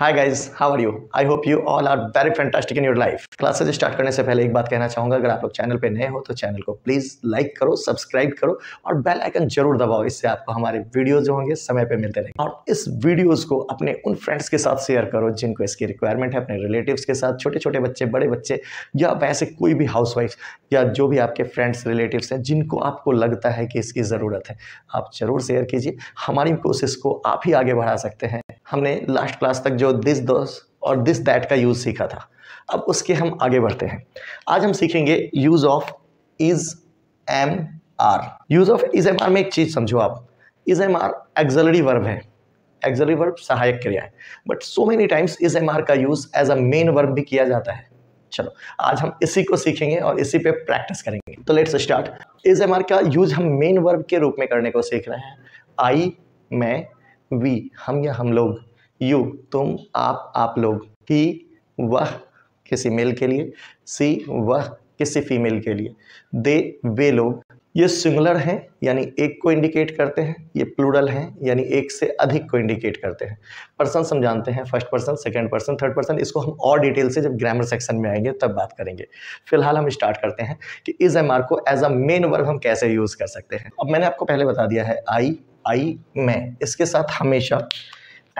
Hi guys how are you I hope you all are very fantastic in your life classes start करने से पहले एक बात कहना चाहूँगा अगर आप लोग चैनल पे नए हो तो चैनल को प्लीज़ लाइक करो सब्सक्राइब करो और बेल आइकन जरूर दबाओ इससे आपको हमारे वीडियो जो होंगे समय पे मिलते रहेंगे और इस वीडियोज़ को अपने उन फ्रेंड्स के साथ शेयर करो जिनको इसकी रिक्वायरमेंट है अपने रिलेटिव के साथ छोटे छोटे बच्चे बड़े बच्चे या वैसे कोई भी हाउस या जो भी आपके फ्रेंड्स रिलेटिव्स हैं जिनको आपको लगता है कि इसकी ज़रूरत है आप ज़रूर शेयर कीजिए हमारी कोशिश को आप ही आगे बढ़ा सकते हैं हमने लास्ट क्लास तक जो दिस दोस और दिस दैट का यूज़ सीखा था अब उसके हम आगे बढ़ते हैं आज हम सीखेंगे use of is am are use of is am are में एक चीज़ समझो आप is am are auxiliary verb है एक्जलरी वर्ब सहायक क्रिया है but so many times is am are का use as a main verb भी किया जाता है चलो आज हम इसी को सीखेंगे और इसी पे प्रैक्टिस करेंगे तो let's start is am are का यूज हम मेन वर्ब के रूप में करने को सीख रहे हैं आई मैं वी हम या हम लोग यू तुम आप आप लोग ही वह किसी मेल के लिए सी वह किसी फीमेल के लिए दे वे लोग ये सिंगुलर हैं यानी एक को इंडिकेट करते हैं ये प्लूरल हैं यानी एक से अधिक को इंडिकेट करते हैं पर्सन हम जानते हैं first person second person third person इसको हम और डिटेल से जब ग्रामर सेक्शन में आएंगे तब बात करेंगे फिलहाल हम स्टार्ट करते हैं कि इस एम आर को एज अ मेन वर्ब हम कैसे यूज़ कर सकते हैं अब मैंने आपको पहले बता दिया है आई आई मैं इसके साथ हमेशा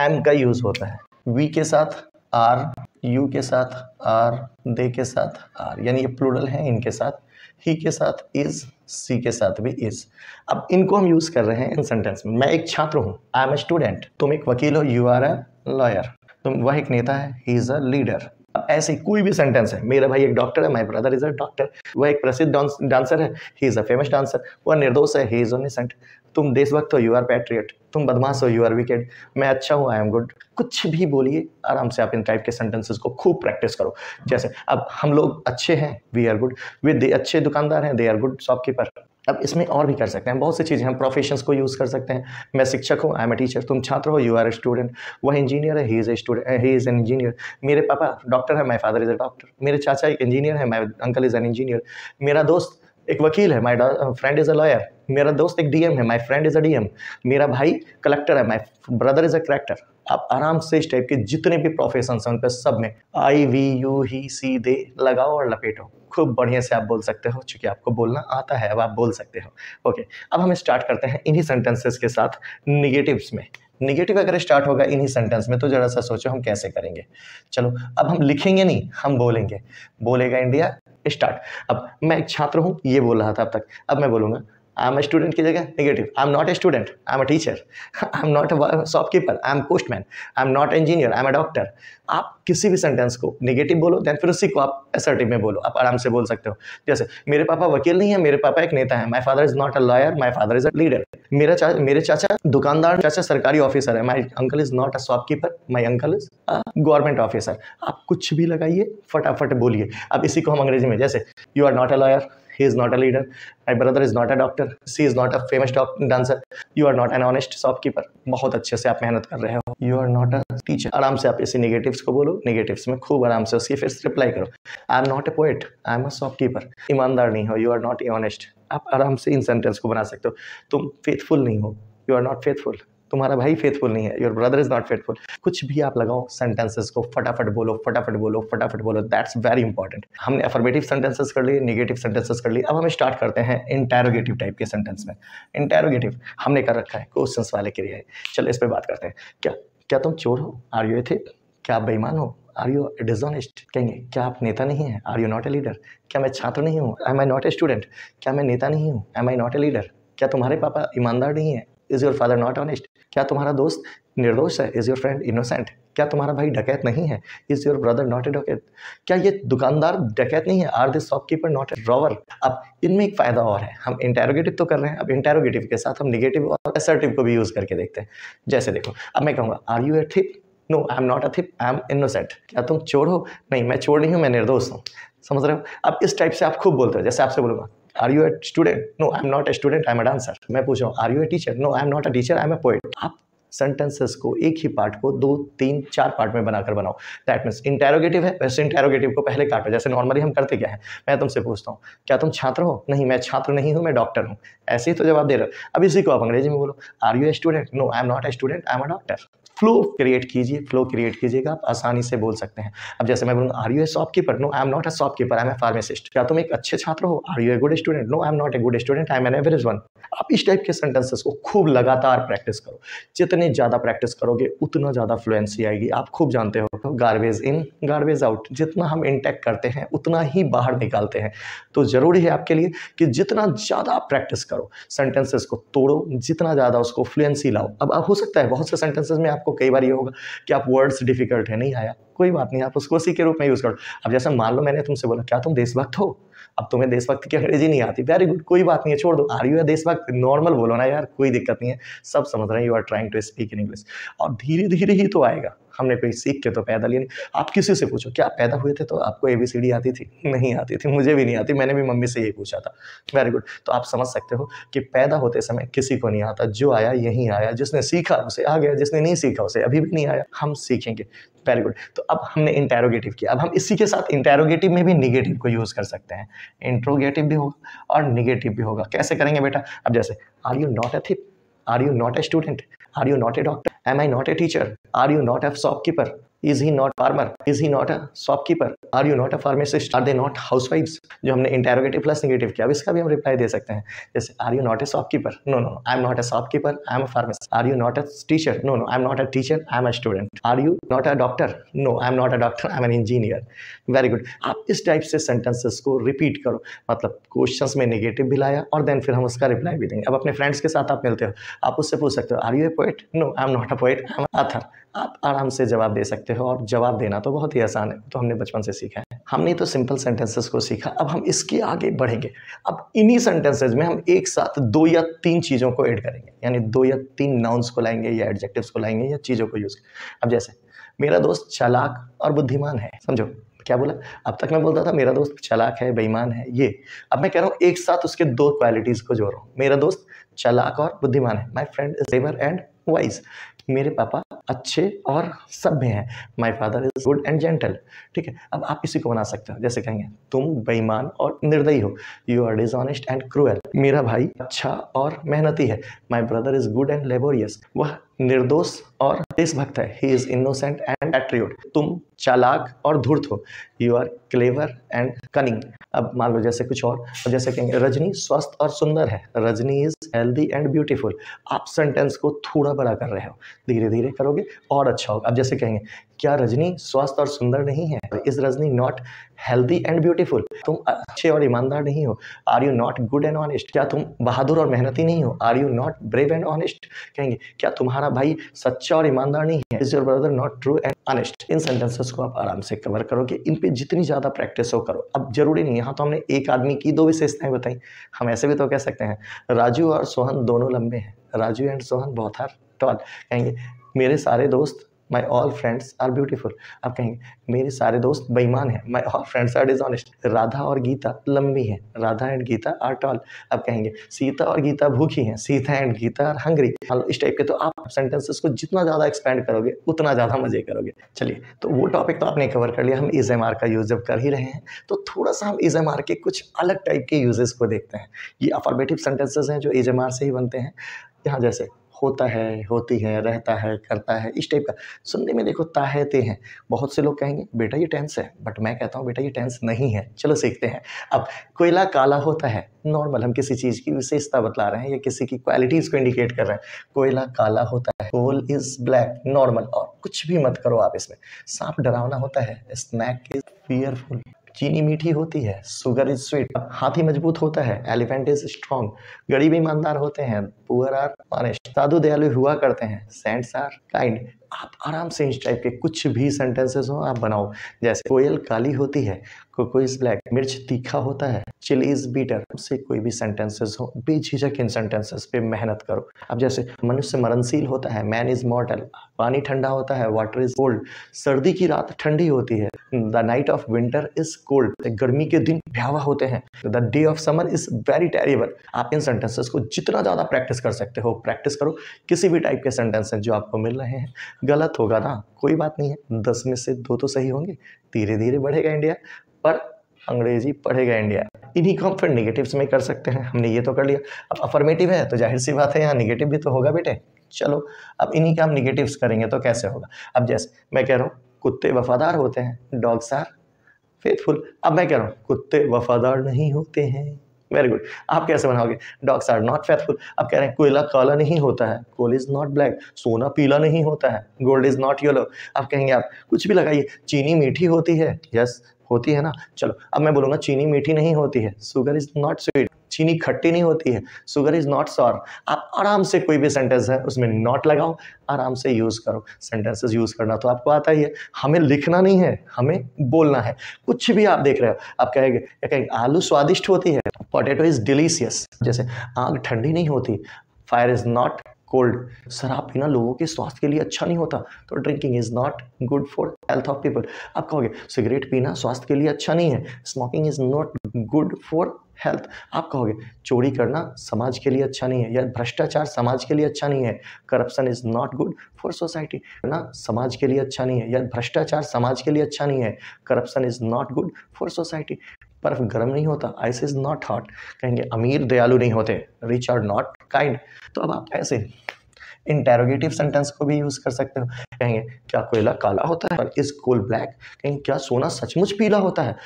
एम का यूज़ होता है वी के साथ आर यू के साथ आर दे के साथ आर यानी ये प्लूरल है इनके साथ ही के साथ इज सी के साथ भी इज अब इनको हम यूज़ कर रहे हैं इन सेंटेंस में मैं एक छात्र हूँ आई एम ए स्टूडेंट तुम एक वकील हो यू आर ए लॉयर तुम वह एक नेता है ही इज़ अ लीडर ऐसे कोई भी सेंटेंस है मेरा भाई एक डॉक्टर है my brother is a doctor वह एक प्रसिद्ध डांसर है he is a famous dancer वह निर्दोष है ही इज़ ओनिसेंट तुम देशभक्त हो यू आर पैट्रियट तुम बदमाश हो यू आर विकेट मैं अच्छा हूँ आई एम गुड कुछ भी बोलिए आराम से आप इन टाइप के सेंटेंसेस को खूब प्रैक्टिस करो जैसे अब हम लोग अच्छे हैं वी आर गुड वे अच्छे दुकानदार हैं दे आर गुड शॉपकीपर अब इसमें और भी कर सकते हैं बहुत सी चीज़ें हम प्रोफेशंस को यूज़ कर सकते हैं मैं शिक्षक हूँ आई एम ए टीचर तुम छात्र हो यू आर ए स्टूडेंट वह इंजीनियर है he is a student he is an engineer मेरे पापा डॉक्टर है my father is a doctor मेरे चाचा एक इंजीनियर है my uncle is an engineer मेरा दोस्त एक वकील है my friend is a lawyer मेरा दोस्त एक डीएम है my friend is a DM मेरा भाई कलेक्टर है my brother is a collector आप आराम से इस टाइप के जितने भी प्रोफेशन हैं उन पर सब में आई वी यू ही सी दे लगाओ और लपेटो खूब बढ़िया से आप बोल सकते हो चूंकि आपको बोलना आता है अब आप बोल सकते हो ओके अब हम स्टार्ट करते हैं इन्हीं सेंटेंसेस के साथ निगेटिव्स में निगेटिव अगर स्टार्ट होगा इन्हीं सेंटेंस में तो जरा सा सोचो हम कैसे करेंगे चलो अब हम लिखेंगे नहीं हम बोलेंगे बोलेगा इंडिया स्टार्ट अब मैं एक छात्र हूँ ये बोल रहा था अब तक अब मैं बोलूँगा आई एम ए स्टूडेंट की जगह negative I am not a student I am a teacher I am not a shopkeeper I am postman I am not engineer I am a doctor आप किसी भी सेंटेंस को नेगेटिव बोलो then फिर उसी को आप असर्टिव में बोलो आप आराम से बोल सकते हो जैसे मेरे पापा वकील नहीं है मेरे पापा एक नेता है my father is not a lawyer my father is a leader मेरा चा, मेरे चाचा दुकानदार चाचा सरकारी ऑफिसर है my uncle is not a shopkeeper my uncle is a government officer आप कुछ भी लगाइए फटाफट बोलिए अब इसी को हम अंग्रेजी में जैसे you are not a lawyer He is not a leader. My brother is not a doctor. She is not a famous dancer. You are not an honest shopkeeper. बहुत अच्छे से आप मेहनत कर रहे हो you are not a teacher आराम से आप इसी निगेटिव्स को बोलो निगेटिव्स में खूब आराम से उसकी फिर रिप्लाई करो I am not a poet I am a shopkeeper ईमानदार नहीं हो यू आर नॉट ऑनेस्ट आप आराम से इन सेंटेंस को बना सकते हो तुम फेथफुल नहीं हो यू आर नॉट फेथफुल तुम्हारा भाई फेथफुल नहीं है your brother is not faithful कुछ भी आप लगाओ सेंटेंसेस को फटाफट बोलो फटाफट बोलो फटाफट बोलो दैट्स वेरी इंपॉर्टेंट हमने अफर्मेटिव सेंटेंसेस कर लिए निगेटिव सेंटेंसेस कर लिए अब हम स्टार्ट करते हैं इंटेरोगेटिव टाइप के सेंटेंस में इंटेरोगेटिव हमने कर रखा है क्वेश्चन वाले के लिए चलो इस पर बात करते हैं क्या क्या तुम चोर हो आर यू थे क्या आप बेईमान हो आर यू डिजोनेस्ट कहेंगे क्या आप नेता नहीं हैं are you not a leader क्या मैं छात्र नहीं हूँ am I not a student क्या मैं नेता नहीं हूँ am I not a leader क्या तुम्हारे पापा ईमानदार नहीं है is your father not honest क्या तुम्हारा दोस्त निर्दोष है इज़ योर फ्रेंड इनोसेंट क्या तुम्हारा भाई डकैत नहीं है is your brother not a dacoit क्या ये दुकानदार डकैत नहीं है are this shopkeeper not a रॉवर अब इनमें एक फ़ायदा और है हम इंटेरोगेटिव तो कर रहे हैं अब इंटेरोगेटिव के साथ हम निगेटिव और असर्टिव को भी यूज़ करके देखते हैं जैसे देखो अब मैं कहूँगा are you a thief no I am not a thief I am innocent क्या तुम चोर हो नहीं मैं चोर नहीं हूँ मैं निर्दोष हूँ समझ रहे हो अब इस टाइप से आप खूब बोलते हो जैसे आपसे बोलूँगा are you a student no I am not a student I am dancer मैं पूछ रहा हूँ are you a teacher no I am not a teacher I am a poet आप सेंटेंसेस को एक ही पार्ट को दो तीन चार पार्ट में बनाकर बनाओ दैट मीन्स इंटेरोगेटिव है वैसे इंटेरोगेटिव को पहले काटो जैसे नॉर्मली हम करते क्या है मैं तुमसे पूछता हूँ क्या तुम छात्र हो नहीं मैं छात्र नहीं हूँ मैं डॉक्टर हूँ ऐसे ही तो जवाब दे रहे हो अब इसी को आप अंग्रेजी में बोलो are you a student no I am not a student I am a doctor flow create कीजिए फ्लो क्रिएट कीजिएगा आप आसानी से बोल सकते हैं अब जैसे मैं बोलूँगा are you a shopkeeper no I am not a shopkeeper I am a pharmacist क्या तुम एक अच्छे छात्र हो are you a good student no I am not a good student I am an average one आप इस type के sentences को खूब लगातार प्रैक्टिस करो जितने ज़्यादा प्रैक्टिस करोगे उतना ज़्यादा फ्लुएंसी आएगी आप खूब जानते हो गार्बेज इन गार्बेज आउट जितना हम इंटेक करते हैं उतना ही बाहर निकालते हैं तो ज़रूरी है आपके लिए कि जितना ज़्यादा आप प्रैक्टिस करो सेंटेंसेस को तोड़ो जितना ज़्यादा उसको फ्लुएंसी लाओ अब हो सकता है बहुत से सेंटेंसेस में आपको आपको कई बार ये होगा कि आप वर्ड्स डिफिकल्ट है नहीं आया कोई बात नहीं आप उसको उसी के रूप में यूज़ करो अब जैसे मान लो मैंने तुमसे बोला क्या तुम देशभक्त हो अब तुम्हें देशभक्त की अंग्रेजी नहीं आती वेरी गुड कोई बात नहीं है छोड़ दो आर यू है देशभक्त नॉर्मल बोलो ना यार कोई दिक्कत नहीं है सब समझ रहे हैं you are trying to speak in English और धीरे धीरे ही तो आएगा हमने कोई सीख के तो पैदल ही नहीं आप किसी से पूछो क्या पैदा हुए थे तो आपको ए बी सी डी आती थी नहीं आती थी मुझे भी नहीं आती मैंने भी मम्मी से ये पूछा था वेरी गुड तो आप समझ सकते हो कि पैदा होते समय किसी को नहीं आता जो आया यहीं आया जिसने सीखा उसे आ गया जिसने नहीं सीखा उसे अभी भी नहीं आया हम सीखेंगे वेरी गुड तो अब हमने इंटेरोगेटिव किया अब हम इसी के साथ इंटेरोगेटिव में भी निगेटिव को यूज़ कर सकते हैं इंट्रोगेटिव भी होगा और निगेटिव भी होगा कैसे करेंगे बेटा अब जैसे are you not a thief are you not a student are you not a doctor Am I not a teacher? Are you not a shopkeeper? Is he not farmer is he not a shopkeeper are you not a pharmacist are they not हाउस वाइफ्स जो हमने interrogative plus negative किया अब इसका भी हम reply दे सकते हैं जैसे are you not a shopkeeper no no I am not a shopkeeper I am a pharmacist are you not a teacher no no I am not a teacher I am a student are you not a doctor no I am not a doctor I am an engineer very good आप इस type से sentences को repeat करो मतलब question में negative भी लाया और देन फिर हम उसका रिप्लाई भी देंगे अब अपने फ्रेंड्स के साथ आप मिलते हो आप उससे पूछ सकते हो are you a poet no I am not a poet I am author आप आराम से जवाब दे सकते सकते हो और जवाब देना तो बहुत ही आसान है तो हमने बचपन से सीखा है हमने तो सिंपल सेंटेंसेस को सीखा अब हम इसके आगे बढ़ेंगे अब इन्हीं सेंटेंसेस में हम एक साथ दो या तीन चीज़ों को ऐड करेंगे यानी दो या तीन नाउन्स को लाएंगे या एडजेक्टिव्स को लाएंगे या चीज़ों को यूज़ अब जैसे मेरा दोस्त चलाक और बुद्धिमान है समझो क्या बोला अब तक मैं बोलता था मेरा दोस्त चलाक है बेईमान है ये अब मैं कह रहा हूँ एक साथ उसके दो क्वालिटीज़ को जोड़ रहा हूँ मेरा दोस्त चलाक और बुद्धिमान है माई फ्रेंड इज लेबर एंड वाइज मेरे पापा अच्छे और सभ्य हैं my father is good and gentle ठीक है अब आप किसी को बना सकते हो जैसे कहेंगे तुम बेईमान और निर्दयी हो you are dishonest and cruel मेरा भाई अच्छा और मेहनती है my brother is good and laborious वह निर्दोष और देशभक्त है he is innocent and patriot तुम चालाक और धूर्त हो you are clever and cunning अब मान लो जैसे कुछ और जैसे कहेंगे रजनी स्वस्थ और सुंदर है Rajni is healthy and beautiful आप सेंटेंस को थोड़ा बड़ा कर रहे हो धीरे धीरे करोगे और अच्छा होगा अब जैसे कहेंगे क्या रजनी स्वस्थ और सुंदर नहीं है is Rajni not healthy and beautiful तुम अच्छे और ईमानदार नहीं हो are you not good and honest क्या तुम बहादुर और मेहनती नहीं हो are you not brave and honest कहेंगे क्या तुम्हारा भाई सच्चा और ईमानदार नहीं है is your brother not true and honest इन सेंटेंसेस को आप आराम से कवर करोगे इन पे जितनी ज़्यादा प्रैक्टिस हो करो अब जरूरी नहीं यहाँ तो हमने एक आदमी की दो विशेषताएं बताई हम ऐसे भी तो कह सकते हैं राजू और सोहन दोनों लंबे हैं राजू एंड सोहन बहुत हार टॉल कहेंगे मेरे सारे दोस्त my all friends are beautiful आप कहेंगे मेरे सारे दोस्त बेईमान हैं my all friends are dishonest Radha और गीता लंबी हैं Radha and Geeta are tall आप कहेंगे सीता और गीता भूखी हैं Sita and Geeta are hungry हाँ, इस टाइप के तो आप सेंटेंसेस को जितना ज़्यादा एक्सपेंड करोगे उतना ज़्यादा मजे करोगे चलिए तो वो टॉपिक तो आपने कवर कर लिया हम इज एम आर का यूज़ जब कर ही रहे हैं तो थोड़ा सा हम इज एम आर के कुछ अलग टाइप के यूजेस को देखते हैं ये अफॉर्मेटिव सेंटेंसेज हैं जो इज एम आर से ही बनते हैं यहाँ जैसे होता है होती है रहता है करता है इस टाइप का सुनने में देखो ताहते हैं बहुत से लोग कहेंगे बेटा ये टेंस है बट मैं कहता हूँ बेटा ये टेंस नहीं है चलो सीखते हैं अब कोयला काला होता है नॉर्मल हम किसी चीज़ की विशेषता बतला रहे हैं या किसी की क्वालिटीज़ को इंडिकेट कर रहे हैं कोयला काला होता है कोल इज़ ब्लैक नॉर्मल और कुछ भी मत करो आप इसमें सांप डरावना होता है स्नैक इज़ फियरफुल चीनी मीठी होती है सुगर इज स्वीट हाथी मजबूत होता है एलिफेंट इज स्ट्रॉन्ग गरीब ईमानदार होते हैं पुअर आर पानिश साधु दयालु हुआ करते हैं सेंट्स आर काइंड आप आराम से इस टाइप के कुछ भी सेंटेंसेस हो आप बनाओ जैसे कोयल काली होती है कोको इज ब्लैक मिर्च तीखा होता है चिली इज बीटर से कोई भी सेंटेंसेस हो बेझिझक इन सेंटेंसेस पे मेहनत करो अब जैसे मनुष्य मरणशील होता है मैन इज मॉर्टल पानी ठंडा होता है वाटर इज कोल्ड सर्दी की रात ठंडी होती है the night of winter is cold गर्मी के दिन भयावह होते हैं the day of summer is very terrible आप इन सेंटेंसेस को जितना ज़्यादा प्रैक्टिस कर सकते हो प्रैक्टिस करो किसी भी टाइप के सेंटेंसेस जो आपको मिल रहे हैं गलत होगा ना कोई बात नहीं है दस में से दो तो सही होंगे धीरे धीरे बढ़ेगा इंडिया पर अंग्रेजी पढ़ेगा इंडिया इन्हीं को हम फिर निगेटिव्स में कर सकते हैं हमने ये तो कर लिया अब अफर्मेटिव है तो जाहिर सी बात है यहाँ निगेटिव भी तो होगा बेटे चलो अब इन्हीं का हम निगेटिव्स करेंगे तो कैसे होगा अब जैसे मैं कह रहा हूँ कुत्ते वफादार होते हैं डॉग्स आर फेथफुल अब मैं कह रहा हूँ कुत्ते वफादार नहीं होते हैं वेरी गुड आप कैसे बनाओगे डॉग्स आर नॉट फेथफुल अब कह रहे हैं कोयला काला नहीं होता है कोल इज़ नॉट ब्लैक सोना पीला नहीं होता है गोल्ड इज़ नॉट येलो अब कहेंगे आप कुछ भी लगाइए चीनी मीठी होती है यस yes, होती है ना चलो अब मैं बोलूँगा चीनी मीठी नहीं होती है सुगर इज़ नॉट स्वीट चीनी खट्टी नहीं होती है सुगर इज़ नॉट सॉर आप आराम से कोई भी सेंटेंस है उसमें नॉट लगाओ आराम से यूज़ करो सेंटेंसेस यूज़ करना तो आपको आता ही है हमें लिखना नहीं है हमें बोलना है कुछ भी आप देख रहे हो आप कहेंगे कहेंगे आलू स्वादिष्ट होती है पोटेटो इज़ डिलीशियस जैसे आग ठंडी नहीं होती फायर इज़ नॉट कोल्ड शराब पीना लोगों के स्वास्थ्य के लिए अच्छा नहीं होता तो drinking is not good for health of people आप कहोगे सिगरेट पीना स्वास्थ्य के लिए अच्छा नहीं है smoking is not good for health आप कहोगे चोरी करना समाज के लिए अच्छा नहीं है या भ्रष्टाचार समाज के लिए अच्छा नहीं है corruption is not good for society ना समाज के लिए अच्छा नहीं है या भ्रष्टाचार समाज के लिए अच्छा नहीं है corruption is not good for society बर्फ़ गर्म नहीं होता आइस इज़ नॉट हॉट कहेंगे अमीर दयालु नहीं होते रिच आर नॉट काइंड तो अब आप ऐसे इंटेरोगेटिव सेंटेंस को भी यूज़ कर सकते हो कहेंगे क्या कोयला काला होता है इज़ कोल ब्लैक कहेंगे क्या सोना सचमुच पीला होता है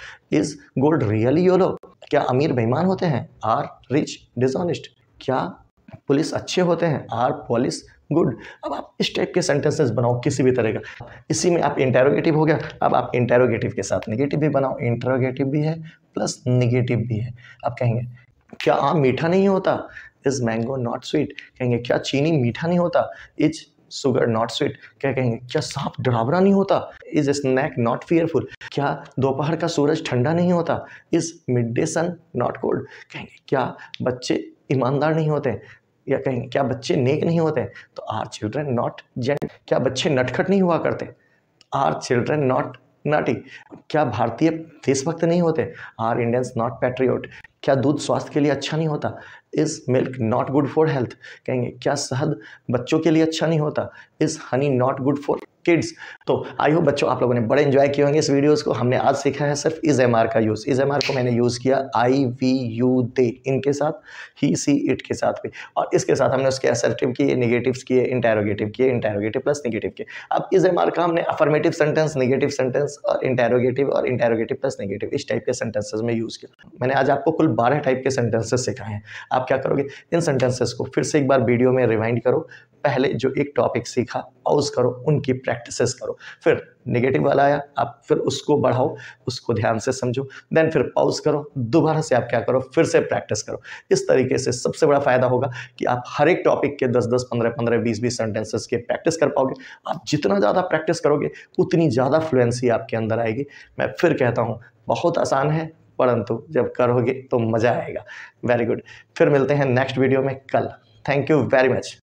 इज़ गोल्ड रियली योलो क्या अमीर बेईमान होते हैं आर रिच डिसऑनेस्ट क्या पुलिस अच्छे होते हैं आर पुलिस गुड अब आप इस टाइप के सेंटेंसेस बनाओ किसी भी तरह का इसी में आप इंटेरोगेटिव हो गया अब आप इंटेरोगेटिव के साथ नेगेटिव भी बनाओ इंटेरोगेटिव भी है प्लस निगेटिव भी है आप कहेंगे क्या आम मीठा नहीं होता इज़ मैंगो नॉट स्वीट कहेंगे क्या चीनी मीठा नहीं होता इज सुगर नॉट स्वीट क्या कहेंगे क्या सांप डरावना नहीं होता इज स्नैक नॉट फियरफुल क्या दोपहर का सूरज ठंडा नहीं होता is mid day sun not cold कहेंगे क्या बच्चे ईमानदार नहीं होते या कहेंगे क्या बच्चे नेक नहीं होते तो आर चिल्ड्रेन नॉट जेंट क्या बच्चे नटखट नहीं हुआ करते आर चिल्ड्रेन नॉट नाटी क्या भारतीय देशभक्त नहीं होते आर इंडियंस नॉट पैट्रियोट क्या दूध स्वास्थ्य के लिए अच्छा नहीं होता is milk not good for health कहेंगे क्या शहद बच्चों के लिए अच्छा नहीं होता is honey not good for kids तो आई होप बच्चों आप लोगों ने बड़े इन्जॉय किए होंगे इस वीडियोस को हमने आज सीखा है सिर्फ इज एम का यूज़ इज एम को मैंने यूज़ किया आई वी यू दे इनके साथ ही सी इट के साथ भी और इसके साथ हमने उसके असर्टिव किए निगेटिव्स किए इंटेरोगेटिव किए इंटेरोगेटिव प्लस निगेटिव किए अब इज एम का हमने अफर्मेटिव सेंटेंस निगेटिव सेंटेंस और इंटेरोगेटिव और इंटेरोगेटिव प्लस निगेटिव इस टाइप के सेंटेंसेज में यूज़ किया मैंने आज आपको कुल बारह टाइप के सेंटेंसेस सिखाए हैं आप क्या करोगे इन सेंटेंसेस को फिर से एक बार वीडियो में रिवाइंड करो पहले जो एक टॉपिक सीखा पॉज करो उनकी प्रैक्टिसेस करो फिर नेगेटिव वाला आया आप फिर उसको बढ़ाओ उसको ध्यान से समझो देन फिर पॉज करो दोबारा से आप क्या करो फिर से प्रैक्टिस करो इस तरीके से सबसे बड़ा फायदा होगा कि आप हर एक टॉपिक के 10 10 15 15 20 20 सेंटेंसेस के प्रैक्टिस कर पाओगे आप जितना ज़्यादा प्रैक्टिस करोगे उतनी ज़्यादा फ्लुएंसी आपके अंदर आएगी मैं फिर कहता हूँ बहुत आसान है परंतु जब करोगे तो मज़ा आएगा वेरी गुड फिर मिलते हैं नेक्स्ट वीडियो में कल थैंक यू वेरी मच